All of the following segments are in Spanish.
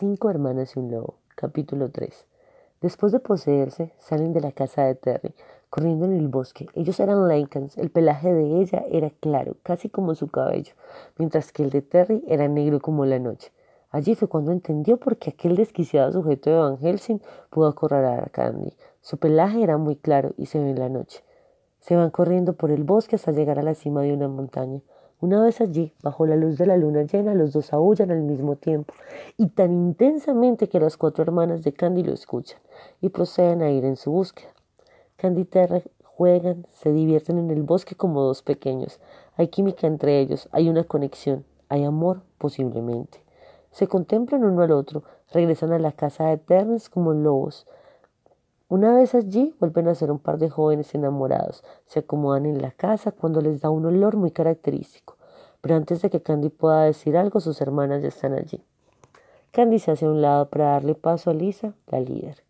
Cinco hermanas y un lobo, capítulo 3. Después de poseerse, salen de la casa de Terry, corriendo en el bosque. Ellos eran Lincolns, el pelaje de ella era claro, casi como su cabello, mientras que el de Terry era negro como la noche. Allí fue cuando entendió por qué aquel desquiciado sujeto de Van Helsing pudo acorralar a Candy. Su pelaje era muy claro y se ve en la noche. Se van corriendo por el bosque hasta llegar a la cima de una montaña. Una vez allí, bajo la luz de la luna llena, los dos aullan al mismo tiempo y tan intensamente que las cuatro hermanas de Candy lo escuchan y proceden a ir en su búsqueda. Candy y Terra juegan, se divierten en el bosque como dos pequeños. Hay química entre ellos, hay una conexión, hay amor posiblemente. Se contemplan uno al otro, regresan a la casa de Terrence como lobos. Una vez allí, vuelven a ser un par de jóvenes enamorados. Se acomodan en la casa cuando les da un olor muy característico. Pero antes de que Candy pueda decir algo, sus hermanas ya están allí. Candy se hace a un lado para darle paso a Lisa, la líder.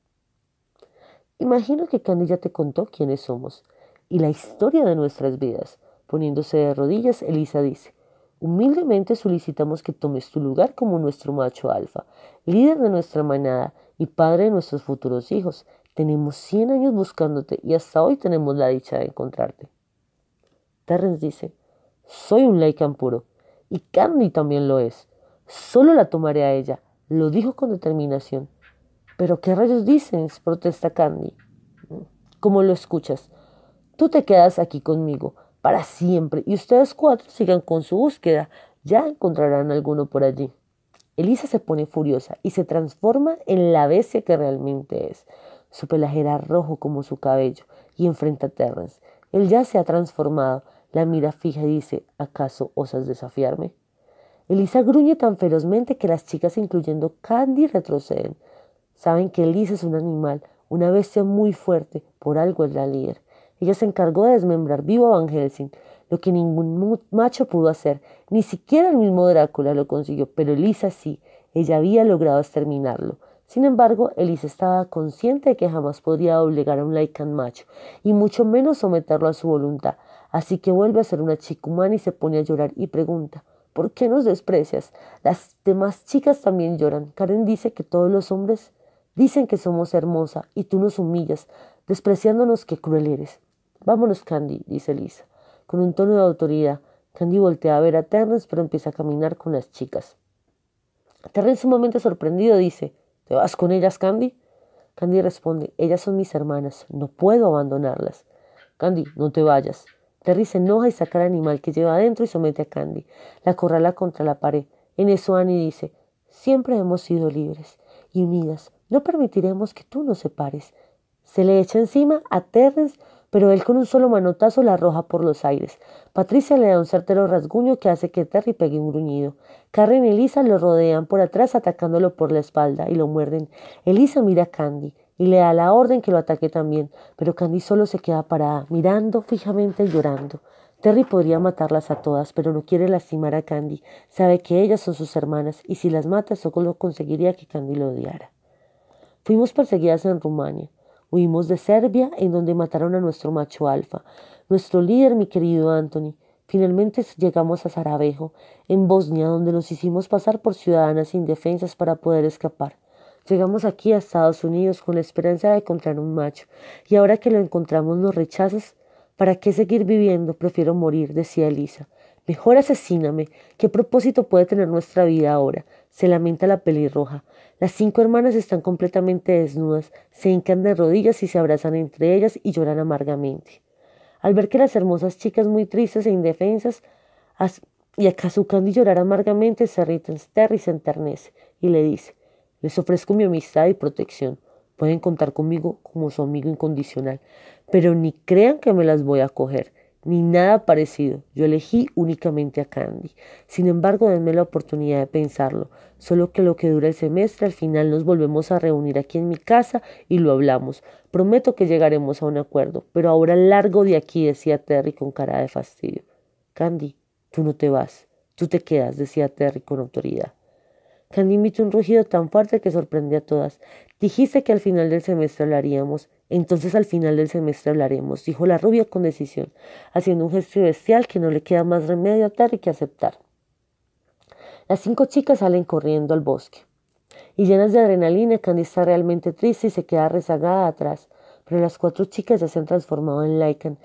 Imagino que Candy ya te contó quiénes somos y la historia de nuestras vidas. Poniéndose de rodillas, Elisa dice, humildemente solicitamos que tomes tu lugar como nuestro macho alfa, líder de nuestra manada y padre de nuestros futuros hijos. Tenemos 100 años buscándote y hasta hoy tenemos la dicha de encontrarte. Terrence dice, soy un Lycan puro y Candy también lo es. Solo la tomaré a ella, lo dijo con determinación. Pero ¿qué rayos dices? protesta Candy. Como lo escuchas, tú te quedas aquí conmigo para siempre y ustedes cuatro sigan con su búsqueda, ya encontrarán alguno por allí. Elisa se pone furiosa y se transforma en la bestia que realmente es. Su pelaje era rojo como su cabello y enfrenta a Terrence. Él ya se ha transformado. La mira fija y dice, ¿acaso osas desafiarme? Elisa gruñe tan ferozmente que las chicas, incluyendo Candy, retroceden. Saben que Elisa es un animal, una bestia muy fuerte, por algo es la líder. Ella se encargó de desmembrar vivo a Van Helsing, lo que ningún macho pudo hacer, ni siquiera el mismo Drácula lo consiguió, pero Elisa sí, ella había logrado exterminarlo. Sin embargo, Elisa estaba consciente de que jamás podría obligar a un Lycan macho, y mucho menos someterlo a su voluntad, así que vuelve a ser una chica humana y se pone a llorar y pregunta, ¿por qué nos desprecias? Las demás chicas también lloran. Karen dice que todos los hombres dicen que somos hermosa y tú nos humillas, despreciándonos que cruel eres. Vámonos, Candy, dice Elisa. con un tono de autoridad. Candy voltea a ver a Terrence, pero empieza a caminar con las chicas. Terrence, sumamente sorprendido, dice: ¿Te vas con ellas, Candy? Candy responde, ellas son mis hermanas, no puedo abandonarlas. Candy, no te vayas. Terry se enoja y saca al animal que lleva adentro y somete a Candy. La corrala contra la pared. En eso Annie dice, siempre hemos sido libres y unidas. No permitiremos que tú nos separes. Se le echa encima a Terrence pero él con un solo manotazo la arroja por los aires. Patricia le da un certero rasguño que hace que Terry pegue un gruñido. Karen y Elisa lo rodean por atrás atacándolo por la espalda y lo muerden. Elisa mira a Candy y le da la orden que lo ataque también, pero Candy solo se queda parada, mirando fijamente y llorando. Terry podría matarlas a todas, pero no quiere lastimar a Candy. Sabe que ellas son sus hermanas y si las mata solo conseguiría que Candy lo odiara. Fuimos perseguidas en Rumania. Huimos de Serbia, en donde mataron a nuestro macho alfa, nuestro líder, mi querido Anthony. Finalmente llegamos a Sarajevo, en Bosnia, donde nos hicimos pasar por ciudadanas indefensas para poder escapar. Llegamos aquí a Estados Unidos con la esperanza de encontrar un macho, y ahora que lo encontramos nos rechazas. ¿Para qué seguir viviendo? Prefiero morir, decía Elisa. Mejor asesíname. ¿Qué propósito puede tener nuestra vida ahora? Se lamenta la pelirroja. Las cinco hermanas están completamente desnudas, se hincan de rodillas y se abrazan entre ellas y lloran amargamente. Al ver que las hermosas chicas muy tristes e indefensas y acasucando y llorar amargamente, se Terry se enternece y le dice, les ofrezco mi amistad y protección. Pueden contar conmigo como su amigo incondicional, pero ni crean que me las voy a coger ni nada parecido. Yo elegí únicamente a Candy. Sin embargo, denme la oportunidad de pensarlo. Solo que lo que dura el semestre, al final nos volvemos a reunir aquí en mi casa y lo hablamos. Prometo que llegaremos a un acuerdo, pero ahora largo de aquí, decía Terry con cara de fastidio. Candy, tú no te vas, tú te quedas, decía Terry con autoridad. Candy emitió un rugido tan fuerte que sorprendió a todas. Dijiste que al final del semestre hablaríamos. Entonces al final del semestre hablaremos, dijo la rubia con decisión, haciendo un gesto bestial que no le queda más remedio a tarde que aceptar. Las cinco chicas salen corriendo al bosque. Y llenas de adrenalina, Candy está realmente triste y se queda rezagada atrás. Pero las cuatro chicas ya se han transformado en Lycan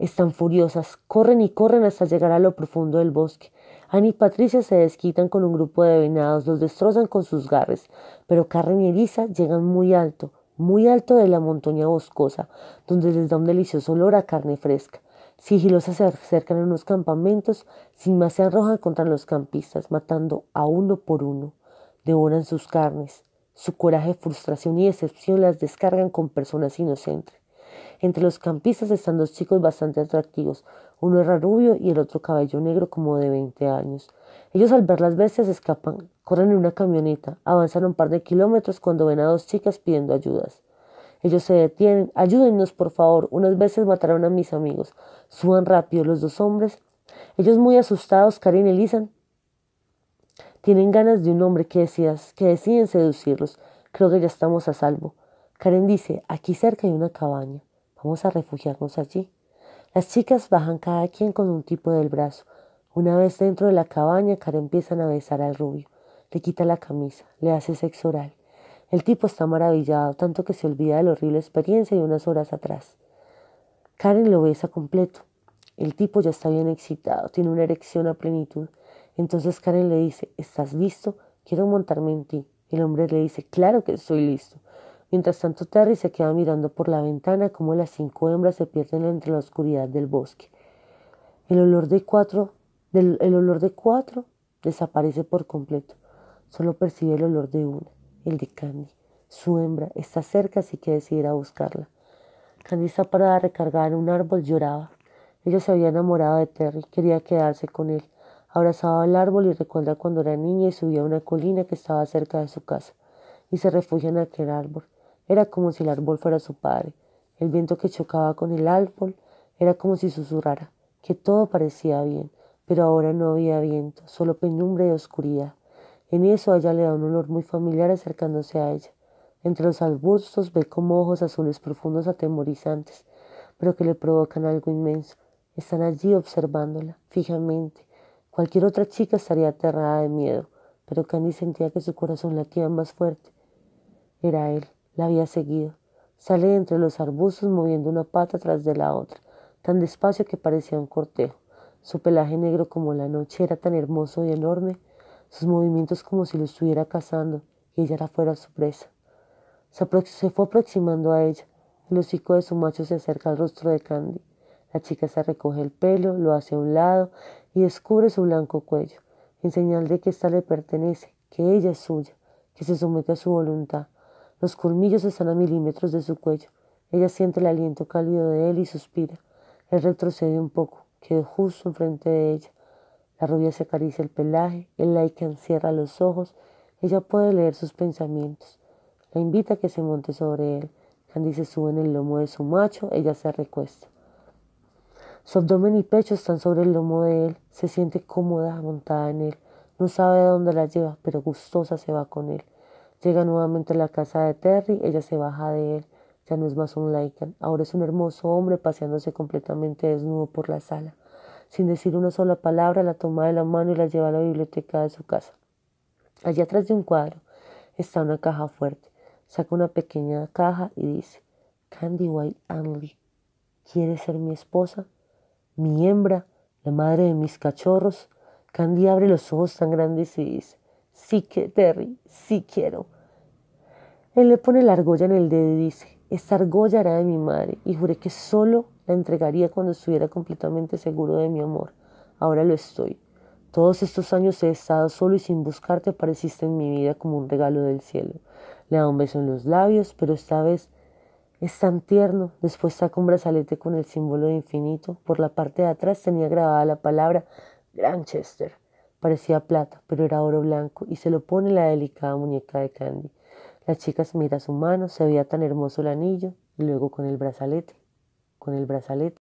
están furiosas, corren y corren hasta llegar a lo profundo del bosque. Anne y Patricia se desquitan con un grupo de venados, los destrozan con sus garres, pero Karen y Elisa llegan muy alto, muy alto de la montaña boscosa, donde les da un delicioso olor a carne fresca. Sigilosas se acercan a unos campamentos, sin más se arrojan contra los campistas, matando a uno por uno. Devoran sus carnes. Su coraje, frustración y decepción las descargan con personas inocentes. Entre los campistas están dos chicos bastante atractivos. Uno era rubio y el otro cabello negro como de 20 años. Ellos al ver las bestias escapan, corren en una camioneta, avanzan un par de kilómetros cuando ven a dos chicas pidiendo ayudas. Ellos se detienen, ayúdennos por favor, unas veces mataron a mis amigos. Suban rápido los dos hombres. Ellos muy asustados, Karen y Lisan, tienen ganas de un hombre que, que deciden seducirlos. Creo que ya estamos a salvo. Karen dice, aquí cerca hay una cabaña, vamos a refugiarnos allí. Las chicas bajan cada quien con un tipo del brazo. Una vez dentro de la cabaña, Karen empieza a besar al rubio, le quita la camisa, le hace sexo oral. El tipo está maravillado, tanto que se olvida de la horrible experiencia de unas horas atrás. Karen lo besa completo. El tipo ya está bien excitado, tiene una erección a plenitud. Entonces Karen le dice, ¿estás listo? Quiero montarme en ti. El hombre le dice, claro que estoy listo. Mientras tanto, Terry se queda mirando por la ventana como las cinco hembras se pierden entre la oscuridad del bosque. El olor de cuatro, el olor de cuatro desaparece por completo. Solo percibe el olor de una, el de Candy. Su hembra está cerca, así que decide ir a buscarla. Candy está parada recargada en un árbol, lloraba. Ella se había enamorado de Terry, quería quedarse con él. Abrazaba el árbol y recuerda cuando era niña y subía a una colina que estaba cerca de su casa y se refugia en aquel árbol. Era como si el árbol fuera su padre. El viento que chocaba con el árbol era como si susurrara, que todo parecía bien, pero ahora no había viento, solo penumbra y oscuridad. En eso allá le da un olor muy familiar acercándose a ella. Entre los arbustos ve como ojos azules profundos atemorizantes, pero que le provocan algo inmenso. Están allí observándola, fijamente. Cualquier otra chica estaría aterrada de miedo, pero Candy sentía que su corazón latía más fuerte. Era él. La había seguido. Sale entre los arbustos moviendo una pata tras de la otra, tan despacio que parecía un cortejo. Su pelaje negro como la noche era tan hermoso y enorme, sus movimientos como si lo estuviera cazando y ella la fuera su presa. Se, se fue aproximando a ella. El hocico de su macho se acerca al rostro de Candy. La chica se recoge el pelo, lo hace a un lado y descubre su blanco cuello, en señal de que ésta le pertenece, que ella es suya, que se somete a su voluntad. Los colmillos están a milímetros de su cuello. Ella siente el aliento cálido de él y suspira. Él retrocede un poco, quedó justo enfrente de ella. La rubia se acaricia el pelaje, el laican encierra los ojos. Ella puede leer sus pensamientos. La invita a que se monte sobre él. Candy se sube en el lomo de su macho, ella se recuesta. Su abdomen y pecho están sobre el lomo de él, se siente cómoda montada en él, no sabe a dónde la lleva, pero gustosa se va con él. Llega nuevamente a la casa de Terry, ella se baja de él, ya no es más un Lycan, ahora es un hermoso hombre paseándose completamente desnudo por la sala. Sin decir una sola palabra, la toma de la mano y la lleva a la biblioteca de su casa. Allá atrás de un cuadro está una caja fuerte. Saca una pequeña caja y dice, Candy White Anley, ¿quieres ser mi esposa? ¿Mi hembra? ¿La madre de mis cachorros? Candy abre los ojos tan grandes y dice, Sí que, Terry, sí quiero. Él le pone la argolla en el dedo y dice, esta argolla era de mi madre y juré que solo la entregaría cuando estuviera completamente seguro de mi amor. Ahora lo estoy. Todos estos años he estado solo y sin buscarte apareciste en mi vida como un regalo del cielo. Le da un beso en los labios, pero esta vez es tan tierno. Después saca un brazalete con el símbolo de infinito. Por la parte de atrás tenía grabada la palabra Granchester. Parecía plata, pero era oro blanco y se lo pone la delicada muñeca de Candy. La chica se mira a su mano, se veía tan hermoso el anillo, y luego con el brazalete, con el brazalete.